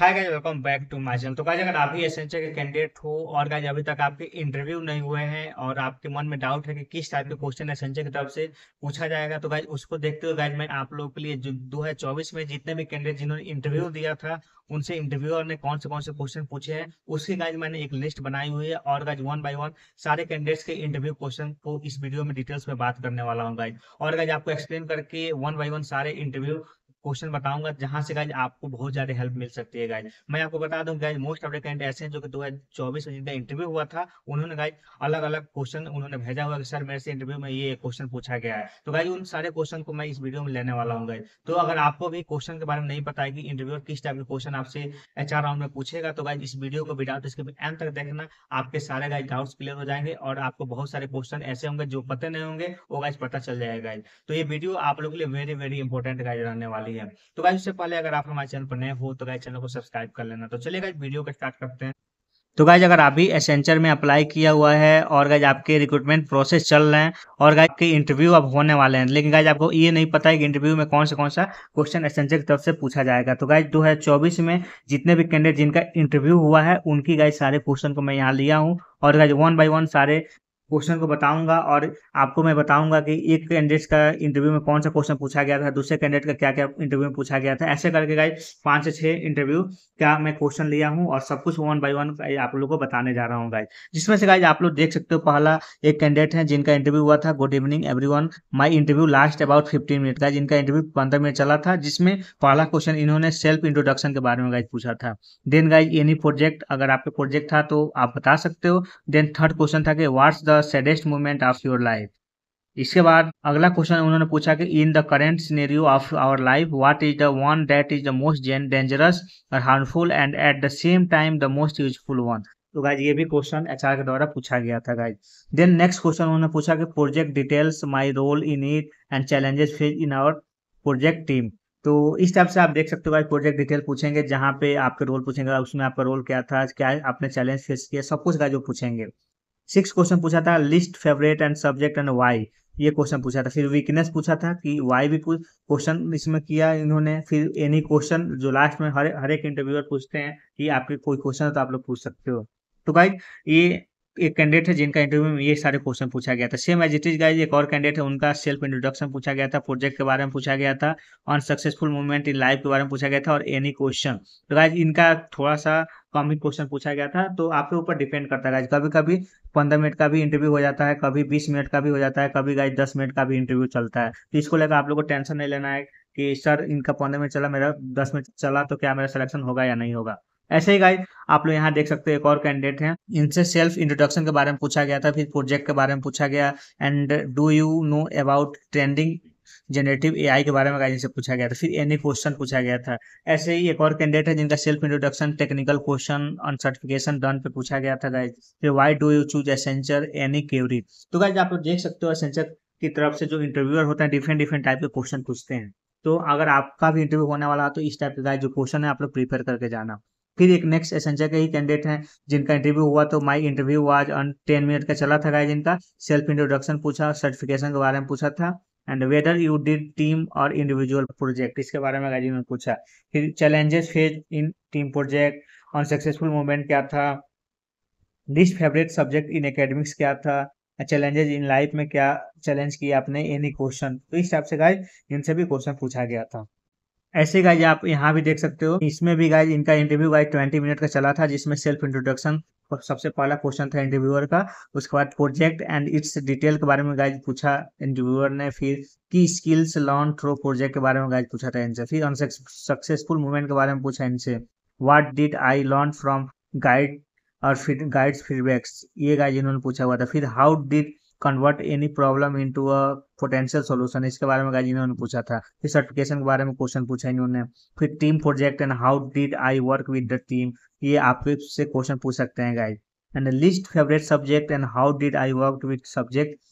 hi guys welcome back to my channel तो guys अगर आप भी एस के कैंडिडेट हो और गाइज अभी तक आपके इंटरव्यू नहीं हुए हैं और आपके मन में डाउट है कि किस टाइप के क्वेश्चन एस की तरफ से पूछा जाएगा तो गाइज उसको देखते हुए गाइज मैं आप लोगों के लिए जो 2024 में जितने भी कैंडिडेट जिन्होंने इंटरव्यू दिया था उनसे इंटरव्यूअर ने कौन से कौन से क्वेश्चन पूछे हैं उसकी गाइज मैंने एक लिस्ट बनाई हुई है और गाइज वन बाय वन सारे कैंडिडेट्स के इंटरव्यू क्वेश्चन को इस वीडियो में डिटेल्स में बात करने वाला हूँ गाइज और गाइज आपको एक्सप्लेन करके वन बाय वन सारे इंटरव्यू क्वेश्चन बताऊंगा जहां से गाइज आपको बहुत ज्यादा हेल्प मिल सकती है गाइज मैं आपको बता दूं गाइज मोस्ट ऑफ ऐसे हैं जो कि 2024 में जिनका इंटरव्यू हुआ था उन्होंने गाइज अलग अलग क्वेश्चन उन्होंने भेजा हुआ कि सर मेरे से इंटरव्यू में ये क्वेश्चन पूछा गया है तो गाइज उन सारे क्वेश्चन को मैं इस वीडियो में लेने वाला हूँ गाइज तो अगर आपको भी क्वेश्चन के बारे में नहीं पता है कि इंटरव्यू किस टाइप के क्वेश्चन आपसे एच राउंड में पूछेगा तो गाइज इस वीडियो को विदाउट इसके एंड तक देखना आपके सारे गाइज डाउट्स क्लियर हो जाएंगे और आपको बहुत सारे क्वेश्चन ऐसे होंगे जो पते नहीं होंगे वो गाइज पता चल जाएगा गाइज तो ये वीडियो आप लोग के लिए वेरी वेरी इंपॉर्टेंट गाइज रहने वाली है रही है तो गाइज उससे पहले अगर आप हमारे चैनल पर नए हो तो गाइज चैनल को सब्सक्राइब कर लेना तो चलिए गाइज वीडियो को स्टार्ट करते हैं तो गाइज अगर आप भी एसेंचर में अप्लाई किया हुआ है और गाइज आपके रिक्रूटमेंट प्रोसेस चल रहे हैं और गाइज के इंटरव्यू अब होने वाले हैं लेकिन गाइज आपको ये नहीं पता है कि इंटरव्यू में कौन सा कौन सा क्वेश्चन एसेंचर की तरफ से पूछा जाएगा तो गाइज 2024 में जितने भी कैंडिडेट जिनका इंटरव्यू हुआ है उनकी गाइज सारे क्वेश्चन को मैं यहाँ लिया हूँ और गाइज वन बाई वन सारे क्वेश्चन को बताऊंगा और आपको मैं बताऊंगा कि एक कैंडिडेट का इंटरव्यू में कौन सा क्वेश्चन पूछा गया था दूसरे कैंडिडेट का क्या क्या इंटरव्यू में पूछा गया था ऐसे करके गाइज पाँच से छह इंटरव्यू क्या मैं क्वेश्चन लिया हूँ और सब कुछ वन बाई वन आप लोग को बताने जा रहा हूँ गाइज जिसमें से गाइज आप लोग देख सकते हो पहला एक कैंडिडेट है जिनका इंटरव्यू हुआ था good evening everyone my interview last about fifteen minute का जिनका इंटरव्यू पंद्रह मिनट चला था जिसमें पहला क्वेश्चन इन्होंने सेल्फ इंट्रोडक्शन के बारे में गाइज पूछा था देन गाइज एनी प्रोजेक्ट अगर आपके प्रोजेक्ट था तो आप बता सकते हो देन थर्ड क्वेश्चन था कि what's the the saddest moment of your life इसके बाद अगला क्वेश्चन उन्होंने पूछा कि in the current scenario of our life what is the one that is the most dangerous और harmful and at the same time the most useful one तो guys ये भी क्वेश्चन एच के द्वारा पूछा गया था गाइज देन नेक्स्ट क्वेश्चन उन्होंने पूछा कि project details my role in it and challenges faced in our project team तो इस टाइप से आप देख सकते हो गाइज प्रोजेक्ट डिटेल पूछेंगे जहाँ पे आपके रोल पूछेंगे उसमें आपका रोल क्या था क्या आपने चैलेंज फेस किया सब कुछ गाइज वो पूछेंगे सिक्स क्वेश्चन पूछा था list favourite and subject and why ये क्वेश्चन पूछा था फिर वीकनेस पूछा था कि वाई भी क्वेश्चन इसमें किया इन्होंने फिर एनी क्वेश्चन जो लास्ट में हर हर एक इंटरव्यूअर पूछते हैं कि आपके कोई क्वेश्चन तो आप लोग पूछ सकते हो तो गाइज ये एक कैंडिडेट है जिनका इंटरव्यू में ये सारे क्वेश्चन पूछा गया था same as it is guys एक और कैंडिडेट है उनका सेल्फ इंट्रोडक्शन पूछा गया था प्रोजेक्ट के बारे में पूछा गया था अनसक्सेसफुल मूवमेंट इन लाइफ के बारे में पूछा गया था और एनी क्वेश्चन तो गाइज इनका थोड़ा सा कॉमिक क्वेश्चन पूछा गया था तो आपके ऊपर डिपेंड करता है कभी कभी पंद्रह मिनट का भी इंटरव्यू हो जाता है कभी बीस मिनट का भी हो जाता है कभी गाइज दस मिनट का भी इंटरव्यू चलता है तो इसको लेकर आप लोग को टेंशन नहीं लेना है कि सर इनका पंद्रह मिनट चला मेरा दस मिनट चला तो क्या मेरा सिलेक्शन होगा या नहीं होगा ऐसे ही गाइज आप लोग यहाँ देख सकते हो एक और कैंडिडेट हैं इनसे सेल्फ इंट्रोडक्शन के बारे में पूछा गया था फिर प्रोजेक्ट के बारे में पूछा गया and do you know about trending generative AI के बारे में गाइडेंस पूछा गया था फिर एनी क्वेश्चन पूछा गया था ऐसे ही एक और कैंडिडेट है जिनका self introduction technical question on certification done पे पूछा गया था गाइज फिर why do you choose Accenture any query तो गाइज आप लोग देख सकते हो एसेंचर की तरफ से जो इंटरव्यूअर होते हैं डिफरेंट डिफरेंट टाइप के क्वेश्चन पूछते हैं तो अगर आपका भी इंटरव्यू होने वाला तो इस टाइप का जो क्वेश्चन है आप लोग प्रिपेयर करके जाना फिर एक नेक्स्ट एसेंचर के ही कैंडिडेट हैं जिनका इंटरव्यू हुआ तो माई इंटरव्यू आज टेन मिनट का चला था गाइज इनका सेल्फ इंट्रोडक्शन पूछा सर्टिफिकेशन के बारे में पूछा था and whether you did team और इंडिविजुअल प्रोजेक्ट इसके बारे में गाजी ने पूछा फिर challenges faced in team project unsuccessful moment क्या था list favourite subject in academics क्या था चैलेंजेस इन लाइफ में क्या चैलेंज किया आपने एनी क्वेश्चन तो इस हिसाब से गाइज इनसे भी क्वेश्चन पूछा गया था ऐसे गाइज आप यहाँ भी देख सकते हो इसमें भी गाइज इनका इंटरव्यू गाइज ट्वेंटी मिनट का चला था जिसमें सेल्फ इंट्रोडक्शन सबसे पहला क्वेश्चन था इंटरव्यूअर का उसके बाद प्रोजेक्ट एंड इट्स डिटेल के बारे में गाइज पूछा इंटरव्यूअर ने फिर की स्किल्स लर्न थ्रो प्रोजेक्ट के बारे में गाइज पूछा था इनसे फिर सक्सेसफुल मूवमेंट के बारे में पूछा इनसे what did I learn from guide और फिर गाइड्स फीडबैक्स ये गाइज इन्होंने पूछा हुआ था फिर how did convert any problem into a potential solution इसके बारे में गाइज इन्होंने पूछा था फिर सर्टिफिकेशन के बारे में क्वेश्चन पूछा इन्होंने फिर team project and how did I work with the team ये आपसे क्वेश्चन पूछ सकते हैं guys and list favourite subject and how did I work with subject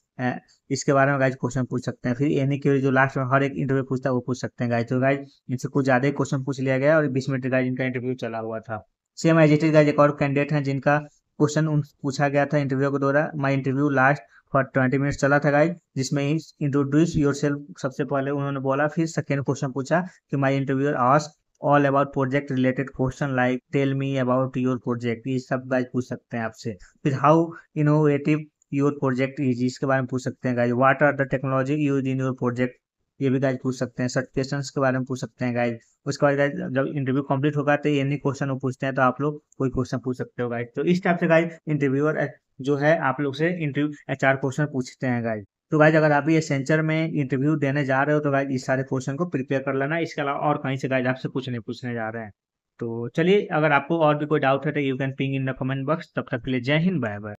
इसके बारे में गाइज क्वेश्चन पूछ सकते हैं फिर एनी के जो लास्ट में हर एक इंटरव्यू पूछता है वो पूछ सकते हैं गाइज तो गाइज इनसे कुछ ज़्यादा ही क्वेश्चन पूछ लिया गया और बीस मिनट गाइज इनका इंटरव्यू चला हुआ था same as it is guys एक और कैंडिडेट हैं जिनका क्वेश्चन उन पूछा गया था इंटरव्यू के द्वारा my interview last for twenty minutes चला था गाइज जिसमें इंट्रोड्यूस योर सेल्फ सबसे पहले उन्होंने बोला फिर सेकेंड क्वेश्चन पूछा कि my interviewer ask all about project related question like tell me about your project ये सब गाइज पूछ सकते हैं आपसे फिर how innovative your project is इसके बारे में पूछ सकते हैं guys what are the technology use in your project ये भी गाइज पूछ सकते हैं सर्टिफिकेशन के बारे में पूछ सकते हैं गाइज उसके बाद गाइज जब इंटरव्यू कंप्लीट होगा तो ये नहीं क्वेश्चन वो पूछते हैं तो आप लोग कोई क्वेश्चन पूछ सकते हो गाइज तो इस टाइप से गाइज इंटरव्यूअर जो है आप लोग से इंटरव्यू चार क्वेश्चन पूछते हैं गाइज तो गाइज अगर आप ये सेंचर में इंटरव्यू देने जा रहे हो तो गाइज इस सारे क्वेश्चन को प्रिपेयर कर लेना इसके अलावा और कहीं से गाइज आपसे कुछ नहीं पूछने जा रहे हैं तो चलिए अगर आपको और भी कोई डाउट है तो you can ping in the comment box तब तक के लिए जय हिंद बाय बाय